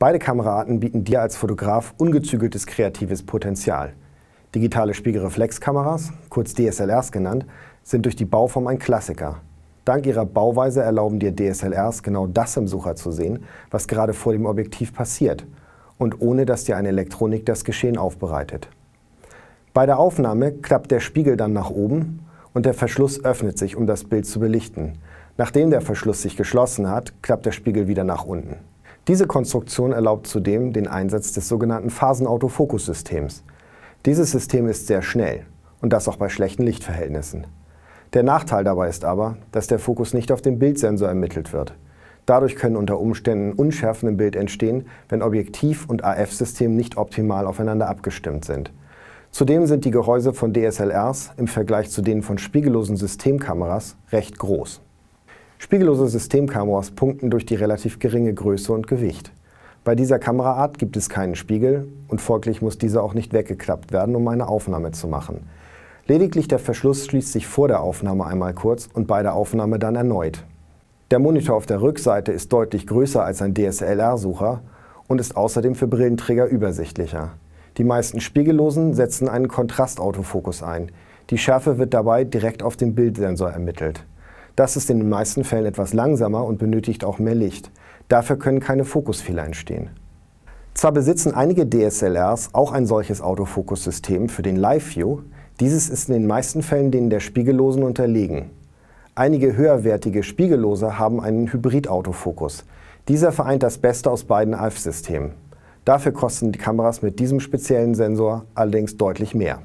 Beide Kameraarten bieten dir als Fotograf ungezügeltes kreatives Potenzial. Digitale Spiegelreflexkameras, kurz DSLRs genannt, sind durch die Bauform ein Klassiker. Dank ihrer Bauweise erlauben dir DSLRs genau das im Sucher zu sehen, was gerade vor dem Objektiv passiert und ohne dass dir eine Elektronik das Geschehen aufbereitet. Bei der Aufnahme klappt der Spiegel dann nach oben und der Verschluss öffnet sich, um das Bild zu belichten. Nachdem der Verschluss sich geschlossen hat, klappt der Spiegel wieder nach unten. Diese Konstruktion erlaubt zudem den Einsatz des sogenannten Phasenautofokussystems. Dieses System ist sehr schnell und das auch bei schlechten Lichtverhältnissen. Der Nachteil dabei ist aber, dass der Fokus nicht auf dem Bildsensor ermittelt wird. Dadurch können unter Umständen Unschärfen im Bild entstehen, wenn Objektiv und AF-System nicht optimal aufeinander abgestimmt sind. Zudem sind die Gehäuse von DSLRs im Vergleich zu denen von spiegellosen Systemkameras recht groß. Spiegellose Systemkameras punkten durch die relativ geringe Größe und Gewicht. Bei dieser Kameraart gibt es keinen Spiegel und folglich muss dieser auch nicht weggeklappt werden, um eine Aufnahme zu machen. Lediglich der Verschluss schließt sich vor der Aufnahme einmal kurz und bei der Aufnahme dann erneut. Der Monitor auf der Rückseite ist deutlich größer als ein DSLR-Sucher und ist außerdem für Brillenträger übersichtlicher. Die meisten Spiegellosen setzen einen Kontrastautofokus ein. Die Schärfe wird dabei direkt auf dem Bildsensor ermittelt. Das ist in den meisten Fällen etwas langsamer und benötigt auch mehr Licht. Dafür können keine Fokusfehler entstehen. Zwar besitzen einige DSLRs auch ein solches Autofokussystem für den Live View, dieses ist in den meisten Fällen denen der Spiegellosen unterlegen. Einige höherwertige Spiegellose haben einen Hybrid-Autofokus. Dieser vereint das Beste aus beiden AF-Systemen. Dafür kosten die Kameras mit diesem speziellen Sensor allerdings deutlich mehr.